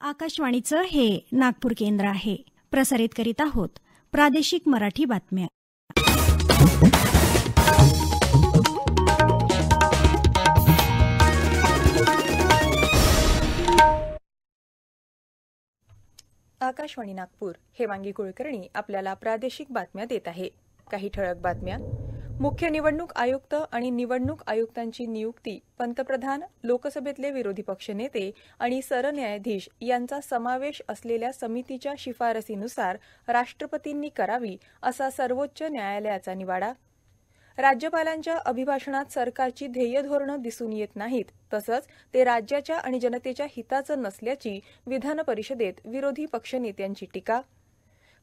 आकाशवाणीचं हे नागपूर केंद्र आहे प्रसारित करीत आहोत प्रादेशिक मराठी बातम्या आकाशवाणी नागपूर हे वांगी कुलकर्णी आपल्याला प्रादेशिक बातम्या देत आहे काही ठळक बातम्या मुख्य निवडणूक आयुक्त आणि निवडणूक आयुक्तांची नियुक्ती पंतप्रधान लोकसभेतले विरोधी पक्षनेते आणि सरन्यायाधीश यांचा समावेश असलेल्या समितीच्या शिफारसीनुसार राष्ट्रपतींनी करावी असा सर्वोच्च न्यायालयाचा निवाडा राज्यपालांच्या अभिभाषणात सरकारची ध्येय धोरणं दिसून येत नाहीत तसंच ते राज्याच्या आणि जनतेच्या हिताचं नसल्याची विधान परिषदेत विरोधी पक्षनेत्यांची टीका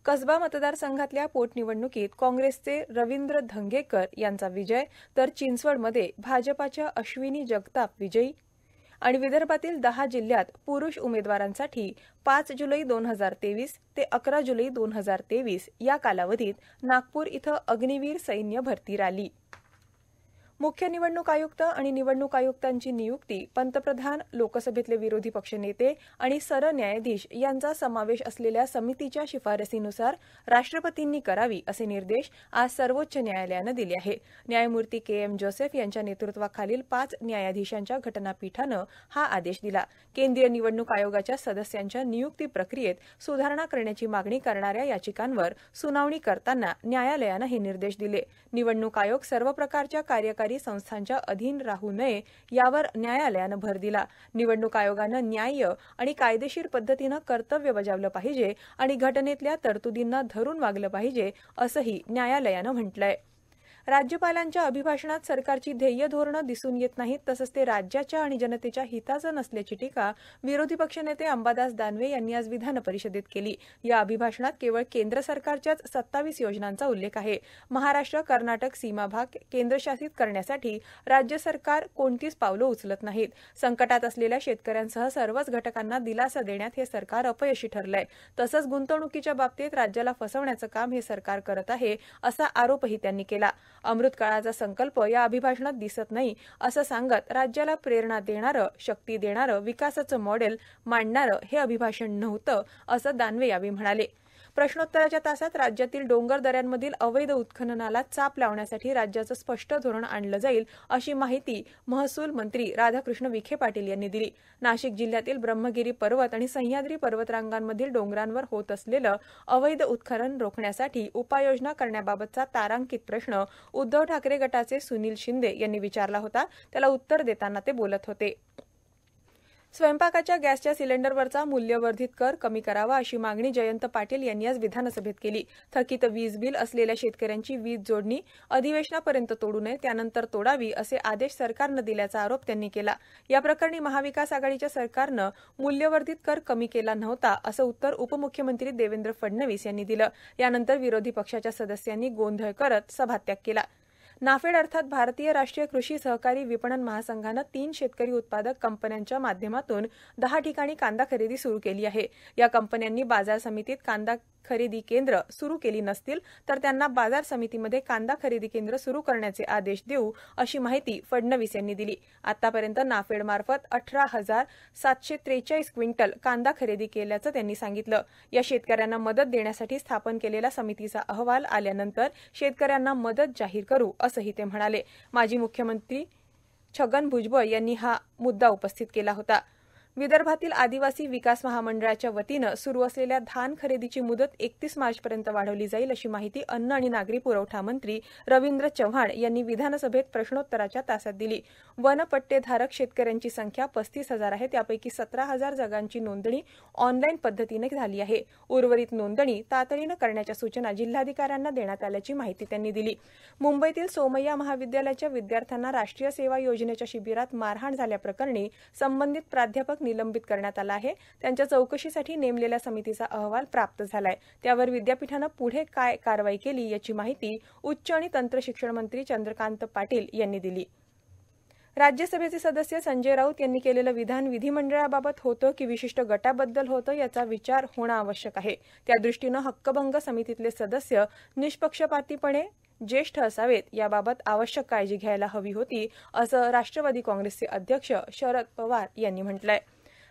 कसबा मतदारसंघातल्या पोटनिवडणुकीत काँग्रेसचे रवींद्र धंगेकर यांचा विजय तर चिंचवडमध्ये भाजपाच्या अश्विनी जगताप विजयी आणि विदर्भातील दहा जिल्ह्यात पुरुष उमेदवारांसाठी पाच जुलै दोन हजार तेवीस ते अकरा जुलै दोन हजार तेवीस या कालावधीत नागपूर इथं अग्निवीर सैन्य भरती रॅली मुख्य निवडणूक आयुक्त आणि निवडणूक आयुक्तांची नियुक्ती पंतप्रधान लोकसभेतले विरोधी पक्षनेते आणि सरन्यायाधीश यांचा समावेश असलेल्या समितीच्या शिफारसीनुसार राष्ट्रपतींनी करावी असे निर्देश आज सर्वोच्च न्यायालयानं दिले आहे न्यायमूर्ती के एम जोसेफ यांच्या नेतृत्वाखालील पाच न्यायाधीशांच्या घटनापीठानं हा आदेश दिला केंद्रीय निवडणूक आयोगाच्या सदस्यांच्या नियुक्ती प्रक्रियेत सुधारणा करण्याची मागणी करणाऱ्या याचिकांवर सुनावणी करताना न्यायालयानं हे निर्देश दिले निवडणूक आयोग सर्व प्रकारच्या कार्यकारी सरकारी संस्थांच्या अधीन राहू नये यावर न्यायालयानं भर दिला निवडणूक आयोगानं न्याय आणि कायदेशीर पद्धतीनं कर्तव्य बजावलं पाहिजे आणि घटनेतल्या तरतुदींना धरून वागलं पाहिजे असंही न्यायालयानं म्हटलं आहे राज्यपालांच्या अभिभाषणात सरकारची ध्येय धोरणं दिसून येत नाहीत तसंच ते राज्याच्या आणि जनतेच्या हिताचं नसल्याची टीका विरोधी पक्षनेते अंबादास दानवे यांनी आज विधान परिषदेत केली या अभिभाषणात केवळ केंद्र सरकारच्याच सत्तावीस योजनांचा उल्लेख आहे महाराष्ट्र कर्नाटक सीमा भाग केंद्रशासित करण्यासाठी राज्य सरकार कोणतीच पावलं उचलत नाहीत संकटात असलेल्या शेतकऱ्यांसह सर्वच घटकांना दिलासा देण्यात हे सरकार अपयशी ठरलंय तसंच गुंतवणुकीच्या बाबतीत राज्याला फसवण्याचं काम हे सरकार करत आहे असा आरोपही त्यांनी केला अमृत काळाचा संकल्प या अभिभाषणात दिसत नाही असं सांगत राज्याला प्रेरणा देणारं शक्ती देणारं विकासाचं मॉडेल मांडणारं हे अभिभाषण नव्हतं असं दानवे यावेळी म्हणाले प्रश्नोत्तराच्या तासात राज्यातील डोंगर दऱ्यांमधील अवैध उत्खननाला चाप लावण्यासाठी राज्याचं स्पष्ट धोरण आणलं जाईल अशी माहिती महसूल मंत्री राधाकृष्ण विखे पाटील यांनी दिली नाशिक जिल्ह्यातील ब्रह्मगिरी पर्वत आणि सह्याद्री पर्वतरांगांमधील डोंगरांवर होत असलेलं अवैध उत्खनन रोखण्यासाठी उपाययोजना करण्याबाबतचा तारांकित प्रश्न उद्धव ठाकरे गटाचे सुनील शिंदे यांनी विचारला होता त्याला उत्तर देताना ते बोलत होते स्वयंपाकाच्या गॅसच्या सिलेंडरवरचा मूल्यवर्धित कर कमी करावा अशी मागणी जयंत पाटील यांनी आज विधानसभेत केली थकीत वीज बिल असलेल्या शेतकऱ्यांची वीज जोडणी अधिवेशनापर्यंत तोडू नये त्यानंतर तोडावी असे आदेश सरकारनं दिल्याचा आरोप त्यांनी केला या प्रकरणी महाविकास आघाडीच्या सरकारनं मूल्यवर्धित कर कमी केला नव्हता असं उत्तर उपमुख्यमंत्री देवेंद्र फडणवीस यांनी दिलं यानंतर विरोधी पक्षाच्या सदस्यांनी गोंधळ करत सभात्याग केला नाफेड अर्थात भारतीय राष्ट्रीय कृषी सहकारी विपणन महासंघानं तीन शेतकरी उत्पादक कंपन्यांच्या माध्यमातून दहा ठिकाणी कांदा खरेदी सुरू केली आहे या कंपन्यांनी बाजार समितीत कांदा खरेदी केंद्र सुरू केली नसतील तर त्यांना बाजार समितीमध्ये कांदा खरेदी केंद्र सुरू करण्याचे आदेश देऊ अशी माहिती फडणवीस यांनी दिली आतापर्यंत नाफेडमार्फत अठरा हजार सातशे त्रेचाळीस क्विंटल कांदा खरेदी केल्याचं त्यांनी सांगितलं या शेतकऱ्यांना मदत देण्यासाठी स्थापन केलेल्या समितीचा अहवाल आल्यानंतर शेतकऱ्यांना मदत जाहीर करू असंही ते म्हणाले माजी मुख्यमंत्री छगन भुजबळ यांनी हा मुद्दा उपस्थित केला होता विदर्भातील आदिवासी विकास महामंडळाच्या वतीनं सुरू असलेल्या धान खरेदीची मुदत एकतीस मार्चपर्यंत वाढवली जाईल अशी माहिती अन्न आणि नागरी पुरवठा मंत्री रवींद्र चव्हाण यांनी विधानसभेत प्रश्नोत्तराच्या तासात दिली वनपट्टेधारक शेतकऱ्यांची संख्या पस्तीस हजार आहे त्यापैकी सतरा हजार जगांची नोंदणी ऑनलाईन पद्धतीने झाली आहे उर्वरित नोंदणी तातडीनं करण्याच्या सूचना जिल्हाधिकाऱ्यांना देण्यात आल्याची माहिती त्यांनी दिली मुंबईतील सोमय्या महाविद्यालयाच्या विद्यार्थ्यांना राष्ट्रीय सेवा योजनेच्या शिबिरात मारहाण झाल्याप्रकरणी संबंधित प्राध्यापक निलंबित करण्यात आला आहे त्यांच्या चौकशीसाठी नेमलेल्या समितीचा अहवाल प्राप्त झालाय त्यावर विद्यापीठानं पुढे काय कारवाई केली याची माहिती उच्च आणि तंत्र शिक्षण मंत्री चंद्रकांत पाटील यांनी दिली राज्यसभेचे सदस्य संजय राऊत यांनी केलेलं विधान विधिमंडळाबाबत होतं की विशिष्ट गटाबद्दल होतं याचा विचार होणं आवश्यक आहे त्यादृष्टीनं हक्कभंग समितीतले सदस्य निष्पक्षपातीपणे ज्येष्ठ असावेत याबाबत आवश्यक काळजी घ्यायला हवी होती असं राष्ट्रवादी काँग्रेसचे अध्यक्ष शरद पवार यांनी म्हटलं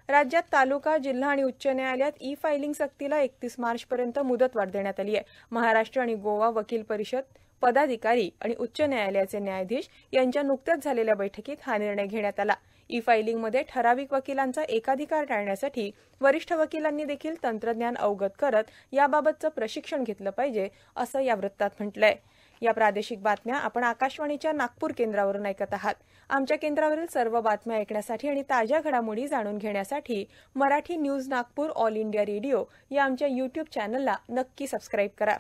राज्यात तालुका जिल्हा आणि उच्च न्यायालयात ई फायलिंग सक्तीला एकतीस मार्चपर्यंत मुदतवाढ देण्यात आली आहे महाराष्ट्र आणि गोवा वकील परिषद पदाधिकारी आणि उच्च न्यायालयाचे न्यायाधीश यांच्या नुकत्याच झालेल्या बैठकीत हा निर्णय घेण्यात आला ई फायलिंगमध्ये ठराविक वकिलांचा एकाधिकार टाळण्यासाठी वरिष्ठ वकिलांनी देखील तंत्रज्ञान अवगत करत याबाबतचं प्रशिक्षण घेतलं पाहिजे असं या वृत्तात म्हटलं आहे या प्रादेशिक बातम्या आपण आकाशवाणीच्या नागपूर केंद्रावरून ऐकत आहात आमच्या केंद्रावरील सर्व बातम्या ऐकण्यासाठी आणि ताज्या घडामोडी जाणून घेण्यासाठी Marathi news Nagpur All India radio या आमच्या युट्यूब चॅनलला नक्की सबस्क्राईब करा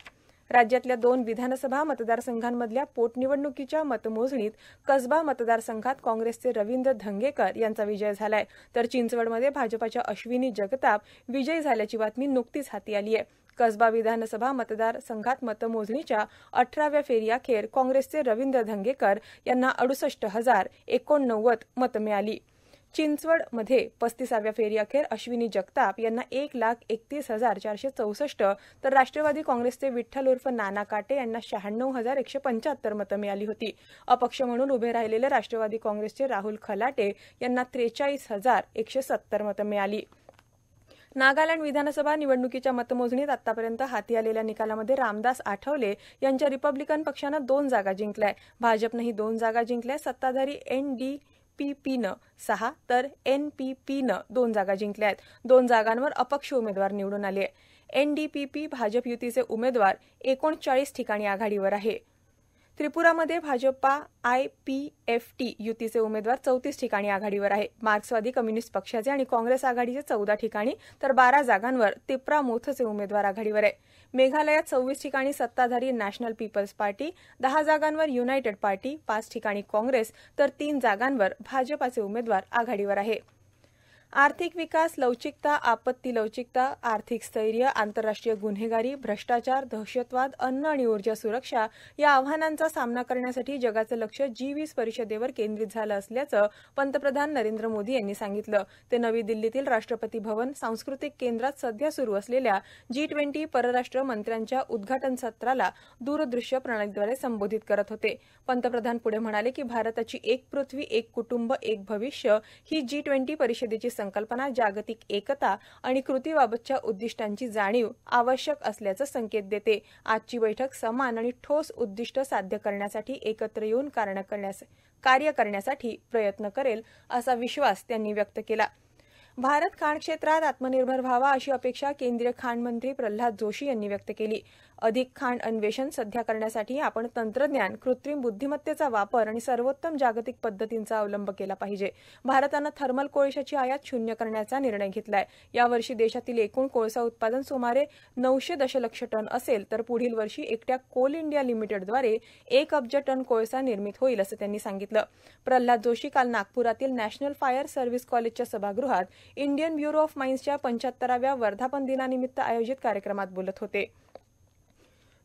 राज्यातल्या दोन विधानसभा मतदारसंघांमधल्या पोटनिवडणुकीच्या मतमोजणीत कसबा मतदारसंघात काँग्रेसचे रवींद्र धंगेकर यांचा विजय झालाय तर चिंचवडमध्ये भाजपाच्या अश्विनी जगताप विजयी झाल्याची बातमी नुकतीच हाती आली आहे कसबा विधानसभा मतदारसंघात मतमोजणीच्या अठराव्या फेरीअखेर काँग्रेसचे रवींद्र धंगेकर यांना अडुसष्ट हजार एकोणनव्वद मतं मिळाली चिंचवडमध्ये पस्तीसाव्या फेरीअखेर अश्विनी जगताप यांना एक लाख एकतीस हजार चारशे चौसष्ट तर राष्ट्रवादी काँग्रेसचे विठ्ठल उर्फ नाना काटे यांना शहाण्णव हजार एकशे पंच्याहत्तर मतं मिळाली होती अपक्ष म्हणून उभे राहिलेले राष्ट्रवादी काँग्रेसचे राहुल खलाटे यांना त्रेचाळीस हजार एकशे सत्तर मतं मिळाली नागालँड विधानसभा निवडणुकीच्या मतमोजणीत आतापर्यंत हाती आलेल्या निकालामध्ये रामदास आठवले यांच्या रिपब्लिकन पक्षानं दोन जागा जिंकल्या भाजपनं ही दोन जागा जिंकल्या सत्ताधारी एन डी पी पीनं सहा तर एन पी पीनं दोन जागा जिंकल्या आहेत दोन जागांवर अपक्ष उमेदवार निवडून आले एनडीपीपी भाजप युतीचे उमेदवार एकोणचाळीस ठिकाणी आघाडीवर आहे त्रिपुरामध्ये भाजपा टी युतीचे उमेदवार चौतीस ठिकाणी आघाडीवर आहे मार्क्सवादी कम्युनिस्ट पक्षाचे आणि काँग्रेस आघाडीचे चौदा ठिकाणी तर बारा जागांवर तिप्रा मोथचे उमेदवार आघाडीवर आहे मेघालयात सव्वीस ठिकाणी सत्ताधारी नॅशनल पीपल्स पार्टी दहा जागांवर युनायटेड पार्टी पाच ठिकाणी काँग्रेस तर तीन जागांवर भाजपाचे उमेदवार आघाडीवर आहे आर्थिक विकास लवचिकता आपत्ती लवचिकता आर्थिक स्थैर्य आंतरराष्ट्रीय गुन्हेगारी भ्रष्टाचार दहशतवाद अन्न आणि ऊर्जा सुरक्षा या आव्हानांचा सामना करण्यासाठी जगाचं लक्ष जी वीस परिषदेवर केंद्रित झालं असल्याचं पंतप्रधान नरेंद्र मोदी यांनी सांगितलं ते नवी दिल्लीतील राष्ट्रपती भवन सांस्कृतिक केंद्रात सध्या सुरू असलेल्या जी ट्वेंटी परराष्ट्र मंत्र्यांच्या उद्घाटन सत्राला दूरदृश्य प्रणालीद्वारे संबोधित करत होते पंतप्रधान पुढे म्हणाले की भारताची एक पृथ्वी एक कुटुंब एक भविष्य ही जी ट्वेंटी परिषदेची संकल्पना जागतिक एकता आणि कृतीबाबतच्या उद्दिष्टांची जाणीव आवश्यक असल्याचं संकेत देते आजची बैठक समान आणि ठोस उद्दिष्ट साध्य करण्यासाठी एकत्र येऊन कार्य करण्यासाठी प्रयत्न करेल असा विश्वास त्यांनी व्यक्त केला भारत खाण क्षेत्रात आत्मनिर्भर व्हावा अशी अपेक्षा केंद्रीय खाण मंत्री प्रल्हाद जोशी यांनी व्यक्त केली अधिक खांड अन्वेषण सध्या करण्यासाठी आपण तंत्रज्ञान कृत्रिम बुद्धिमत्तेचा वापर आणि सर्वोत्तम जागतिक पद्धतींचा अवलंब केला पाहिजे भारतानं थर्मल कोळशाची आयात शून्य करण्याचा निर्णय घेतलाय यावर्षी देशातील एकूण कोळसा उत्पादन सुमारे नऊशे दशलक्ष टन असेल तर पुढील वर्षी एकट्या कोल इंडिया लिमिटेडद्वारे एक अब्ज टन कोळसा निर्मित होईल असं त्यांनी सांगितलं प्रल्हाद जोशी काल नागपुरातील नॅशनल फायर सर्व्हिस कॉलेजच्या सभागृहात इंडियन ब्युरो ऑफ माइन्सच्या पंच्याहत्तराव्या वर्धापन दिनानिमित्त आयोजित कार्यक्रमात बोलत होते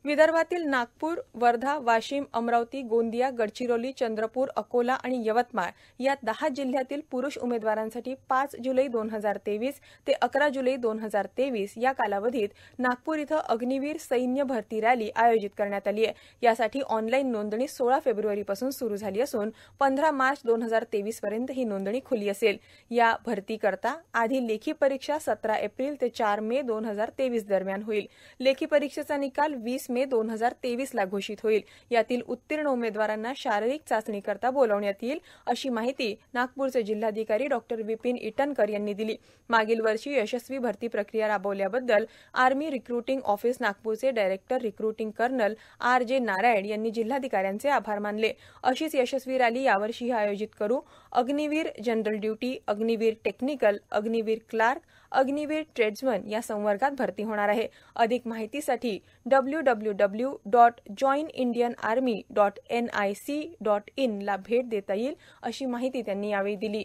विदर्भातील नागपूर वर्धा वाशिम अमरावती गोंदिया गडचिरोली चंद्रपूर अकोला आणि यवतमाळ या दहा जिल्ह्यातील पुरुष उमेदवारांसाठी पाच जुलै दोन हजार तेवीस ते अकरा जुलै दोन हजार तेवीस या कालावधीत नागपूर इथं अग्निवीर सैन्य भरती रॅली आयोजित करण्यात आली आहे यासाठी ऑनलाईन नोंदणी सोळा फेब्रुवारीपासून सुरू झाली असून पंधरा मार्च दोन हजार तेवीस पर्यंत ही नोंदणी खुली असेल या भरतीकरता आधी लेखी परीक्षा सतरा एप्रिल ते चार मे दोन हजार तेवीस दरम्यान होईल लेखी परीक्षेचा निकाल वीस मे दोन हजार तेवीसला घोषित होईल यातील उत्तीर्ण उमेदवारांना शारीरिक चाचणी करता बोलावण्यात येईल अशी माहिती नागपूरचे जिल्हाधिकारी डॉक्टर विपिन इटनकर यांनी दिली मागील वर्षी यशस्वी भरती प्रक्रिया राबवल्याबद्दल आर्मी रिक्रुटिंग ऑफिस नागपूरचे director recruiting colonel R J Narayan यांनी जिल्हाधिकाऱ्यांचे आभार मानले अशीच यशस्वी रॅली यावर्षीही आयोजित करू Agniveer general duty Agniveer technical Agniveer clerk Agniveer tradesman या संवर्गात भरती होणार आहे अधिक माहितीसाठी W W W dot join Indian army dot N I C dot in ला भेट देता येईल अशी माहिती त्यांनी यावेळी दिली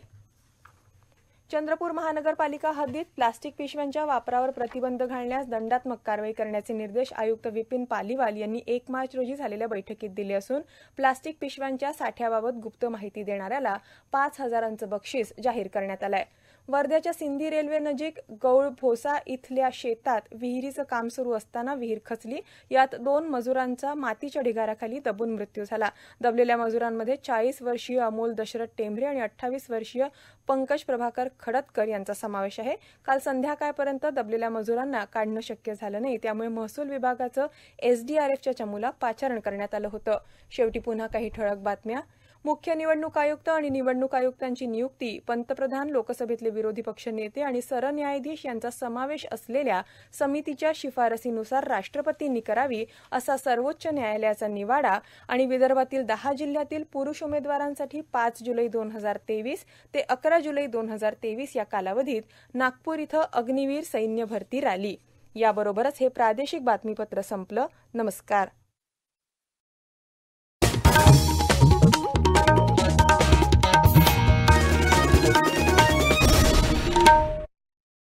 चंद्रपूर महानगरपालिका हद्दीत प्लास्टिक पिशव्यांच्या वापरावर प्रतिबंध घालण्यास दंडात्मक कारवाई करण्याचे निर्देश आयुक्त विपिन पालीवाल यांनी एक मार्च रोजी झालेल्या बैठकीत दिले असून प्लास्टिक पिशव्यांच्या साठ्याबाबत गुप्त माहिती देणाऱ्याला पाच हजारांचं बक्षीस जाहीर करण्यात आलं आहे वर्ध्याच्या सिंधी रेल्वे नजीक गौळ भोसा इथल्या शेतात विहिरीचं काम सुरू असताना विहीर खचली यात दोन मजुरांचा मातीच्या ढिगाराखाली दबून मृत्यू झाला दबलेल्या मजुरांमध्ये चाळीस वर्षीय अमोल दशरथ टेंभरे आणि अठ्ठावीस वर्षीय पंकज प्रभाकर खडतकर यांचा समावेश आहे काल संध्याकाळपर्यंत दबलेल्या मजुरांना काढणं शक्य झालं नाही त्यामुळे महसूल विभागाचं एसडीआरएफच्या चमूला पाचारण करण्यात आलं होतं शेवटी पुन्हा काही ठळक बातम्या मुख्य निवडणूक आयुक्त आणि निवडणूक आयुक्तांची नियुक्ती पंतप्रधान लोकसभेतले विरोधी नेते आणि सरन्यायाधीश यांचा समावेश असलेल्या समितीच्या शिफारसीनुसार राष्ट्रपतींनी करावी असा सर्वोच्च न्यायालयाचा निवाडा आणि विदर्भातील दहा जिल्ह्यातील पुरुष उमेदवारांसाठी पाच जुलै दोन हजार तेवीस ते अकरा जुलै दोन हजार तेवीस या कालावधीत नागपूर इथं अग्निवीर सैन्य भरती रॅली याबरोबरच हे प्रादेशिक बातमीपत्र संपलं नमस्कार